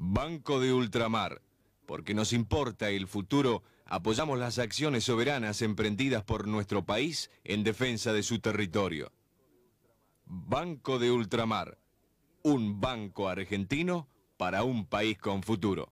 Banco de Ultramar. Porque nos importa el futuro, apoyamos las acciones soberanas emprendidas por nuestro país en defensa de su territorio. Banco de Ultramar. Un banco argentino para un país con futuro.